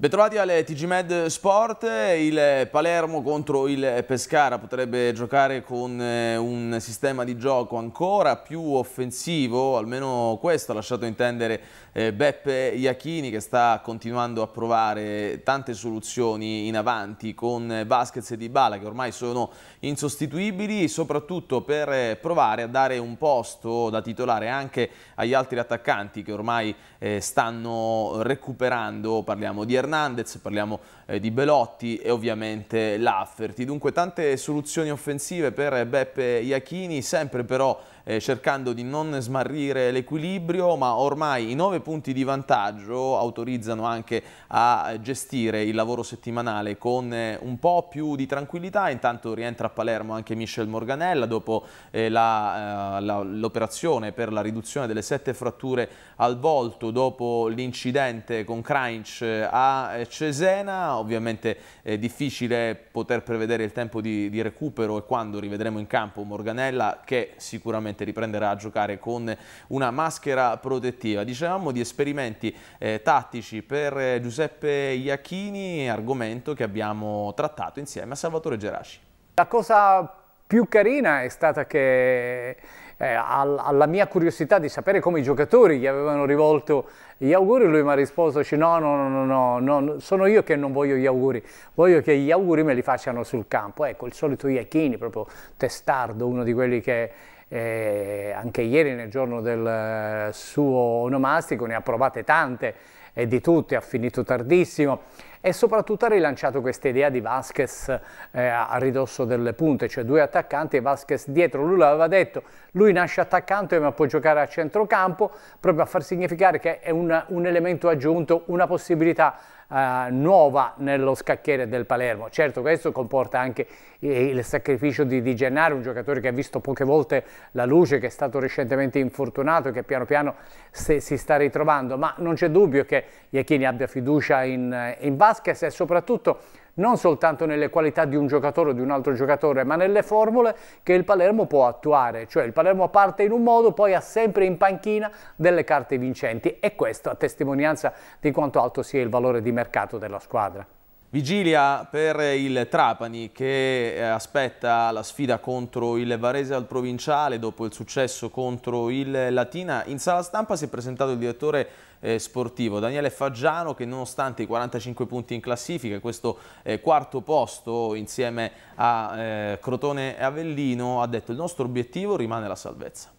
Bentrovati alle TG Med Sport, il Palermo contro il Pescara potrebbe giocare con eh, un sistema di gioco ancora più offensivo, almeno questo ha lasciato intendere eh, Beppe Iachini che sta continuando a provare tante soluzioni in avanti con Vasquez e Dybala che ormai sono insostituibili soprattutto per eh, provare a dare un posto da titolare anche agli altri attaccanti che ormai stanno recuperando, parliamo di Hernandez Hernandez, parliamo eh, di Belotti e ovviamente Lafferty. Dunque tante soluzioni offensive per Beppe Iachini, sempre però eh, cercando di non smarrire l'equilibrio, ma ormai i nove punti di vantaggio autorizzano anche a gestire il lavoro settimanale con eh, un po' più di tranquillità. Intanto rientra a Palermo anche Michel Morganella dopo eh, eh l'operazione eh, per la riduzione delle sette fratture al volto dopo l'incidente con Crunch eh, a Cesena. Ovviamente è difficile poter prevedere il tempo di, di recupero e quando rivedremo in campo Morganella che sicuramente finalmente riprenderà a giocare con una maschera protettiva. Dicevamo di esperimenti eh, tattici per eh, Giuseppe Iacchini, argomento che abbiamo trattato insieme a Salvatore Gerasci. La cosa più carina è stata che eh, alla mia curiosità di sapere come i giocatori gli avevano rivolto gli auguri, lui mi ha risposto, dice, no, no, no, no, no, sono io che non voglio gli auguri, voglio che gli auguri me li facciano sul campo. Ecco, il solito Iachini, proprio testardo, uno di quelli che eh, anche ieri nel giorno del eh, suo onomastico ne ha provate tante e di tutti, ha finito tardissimo e soprattutto ha rilanciato questa idea di Vasquez eh, a ridosso delle punte, cioè due attaccanti e Vasquez dietro. Lui l'aveva detto, lui nasce attaccante ma può giocare a centrocampo, proprio a far significare che è un, un elemento aggiunto, una possibilità eh, nuova nello scacchiere del Palermo. Certo questo comporta anche eh, il sacrificio di, di Gennaro, un giocatore che ha visto poche volte la luce, che è stato recentemente infortunato, che piano piano se, si sta ritrovando, ma non c'è dubbio che Iachini abbia fiducia in, in Vasquez e soprattutto non soltanto nelle qualità di un giocatore o di un altro giocatore, ma nelle formule che il Palermo può attuare. Cioè il Palermo parte in un modo, poi ha sempre in panchina delle carte vincenti e questo a testimonianza di quanto alto sia il valore di mercato della squadra. Vigilia per il Trapani che eh, aspetta la sfida contro il Varese al Provinciale dopo il successo contro il Latina. In sala stampa si è presentato il direttore eh, sportivo. Daniele Faggiano che nonostante i 45 punti in classifica, questo eh, quarto posto insieme a eh, Crotone e Avellino, ha detto il nostro obiettivo rimane la salvezza.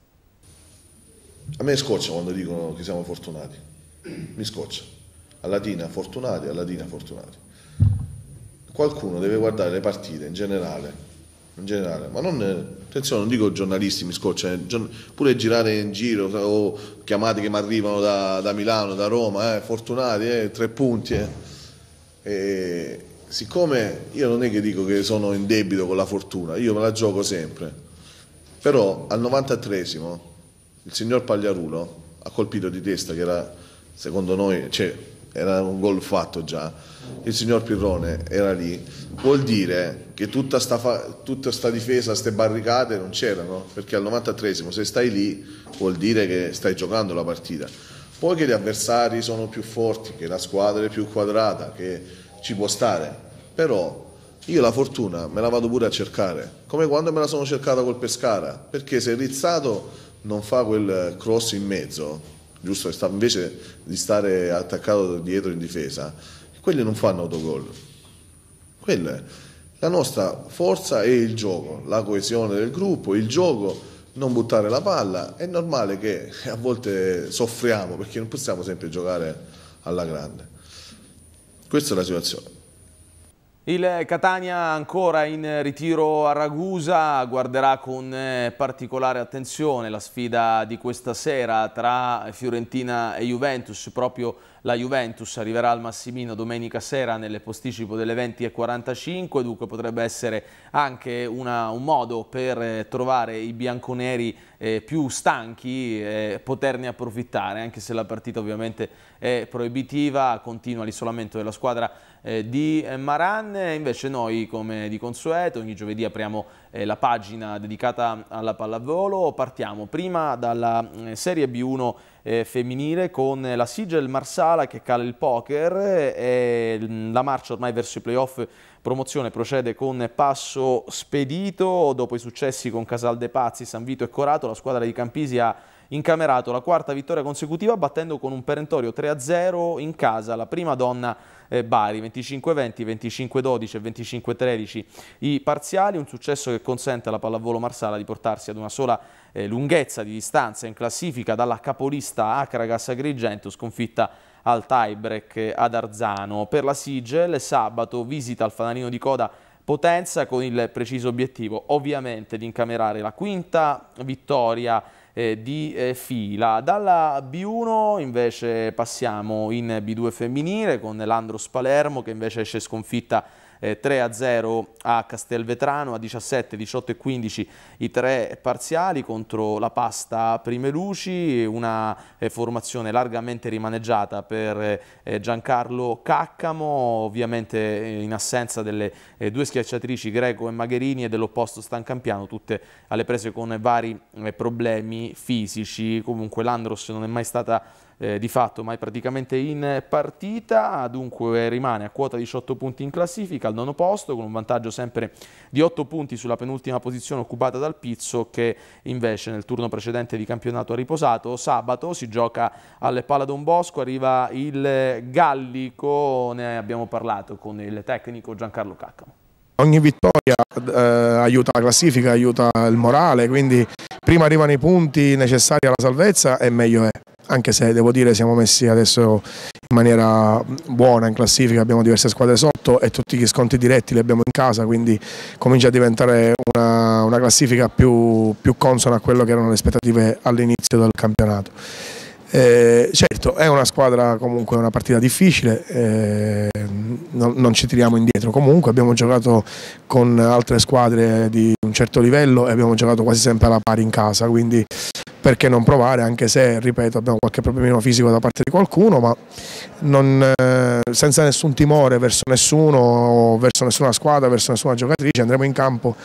A me scoccia quando dicono che siamo fortunati, mi scoccia. A Latina fortunati, a Latina fortunati. Qualcuno deve guardare le partite in generale in generale, ma non, attenzione, non dico giornalisti, mi scoccia, eh, pure girare in giro o chiamate che mi arrivano da, da, Milano, da Roma, eh, fortunati, eh, tre punti. Eh. E, siccome io non è che dico che sono in debito con la fortuna, io me la gioco sempre, però al 93esimo il signor Pagliarulo ha colpito di testa che era secondo noi... Cioè, era un gol fatto già, il signor Pirrone era lì, vuol dire che tutta sta, fa- tutta sta difesa, queste barricate non c'erano, perché al 93 se stai lì vuol dire che stai giocando la partita. Poi che gli avversari sono più forti, che la squadra è più quadrata, che ci può stare, però io la fortuna me la vado pure a cercare, come quando me la sono cercata col Pescara, perché se Rizzato non fa quel cross in mezzo, giusto? Invece di stare attaccato dietro in difesa, quelli non fanno autogol. Quella è la nostra forza è il gioco, la coesione del gruppo, il gioco, non buttare la palla. È normale che a volte soffriamo perché non possiamo sempre giocare alla grande. Questa è la situazione. Il Catania ancora in ritiro a Ragusa guarderà con eh, particolare attenzione la sfida di questa sera tra Fiorentina e Juventus proprio la Juventus arriverà al Massimino domenica sera nelle posticipo delle 20.45, dunque potrebbe essere anche una, un modo per eh, trovare i bianconeri eh, più stanchi e poterne approfittare, anche se la partita ovviamente è proibitiva, continua l'isolamento della squadra eh, di Maran, invece noi come di consueto ogni giovedì apriamo eh, la pagina dedicata alla pallavolo. Partiamo prima dalla eh, Serie B1 eh, femminile con la Sigel Marsala che cala il poker e mm, la marcia ormai verso i playoff promozione procede con passo spedito dopo i successi con Casal De Pazzi, San Vito e Corato la squadra di Campisi ha incamerato la quarta vittoria consecutiva battendo con un perentorio 3-0 in casa la prima donna eh, Bari, 25-20, 25-12 e 25-13 i parziali, un successo che consente alla pallavolo Marsala di portarsi ad una sola eh, lunghezza di distanza in classifica dalla capolista Acragas Agrigento sconfitta al tiebreak ad Arzano. Per la Sigel sabato visita al fanalino di coda Potenza con il preciso obiettivo ovviamente di incamerare la quinta vittoria eh, di eh, fila. Dalla B1 invece passiamo in B2 femminile con l'Andros Palermo che invece esce sconfitta eh, 3 0 a Castelvetrano, a 17, 18 e 15 i tre parziali contro la Pasta Prime Luci, una eh, formazione largamente rimaneggiata per eh, Giancarlo Caccamo, ovviamente eh, in assenza delle eh, due schiacciatrici Greco e Magherini e dell'opposto Stancampiano, tutte alle prese con vari eh, problemi fisici, comunque l'Andros non è mai stata eh, di fatto, mai praticamente in partita, dunque rimane a quota 18 punti in classifica al nono posto con un vantaggio sempre di 8 punti sulla penultima posizione occupata dal Pizzo che invece nel turno precedente di campionato ha riposato. Sabato si gioca al Don Bosco, arriva il Gallico, ne abbiamo parlato con il tecnico Giancarlo Caccamo. Ogni vittoria eh, aiuta la classifica, aiuta il morale, quindi prima arrivano i punti necessari alla salvezza e meglio è anche se devo dire siamo messi adesso in maniera buona in classifica, abbiamo diverse squadre sotto e tutti gli sconti diretti li abbiamo in casa, quindi comincia a diventare una, una classifica più, più consona a quello che erano le aspettative all'inizio del campionato. Eh, certo, è una squadra comunque una partita difficile, eh, non, non, ci tiriamo indietro comunque, abbiamo giocato con altre squadre di un certo livello e abbiamo giocato quasi sempre alla pari in casa, quindi perché non provare, anche se, ripeto, abbiamo qualche problemino fisico da parte di qualcuno, ma non, eh, senza nessun timore verso nessuno, verso nessuna squadra, verso nessuna giocatrice, andremo in campo,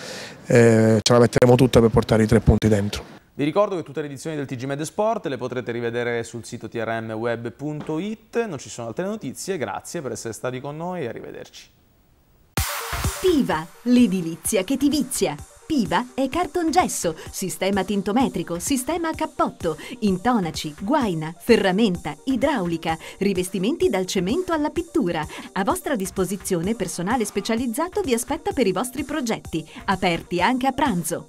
e eh, ce la metteremo tutta per portare i tre punti dentro. Vi ricordo che tutte le edizioni del TG Med Sport le potrete rivedere sul sito trmweb.it, non ci sono altre notizie, grazie per essere stati con noi e arrivederci. Viva l'edilizia che ti vizia! Piva è cartongesso, sistema tintometrico, sistema a cappotto, intonaci, guaina, ferramenta, idraulica, rivestimenti dal cemento alla pittura. A vostra disposizione personale specializzato vi aspetta per i vostri progetti, aperti anche a pranzo.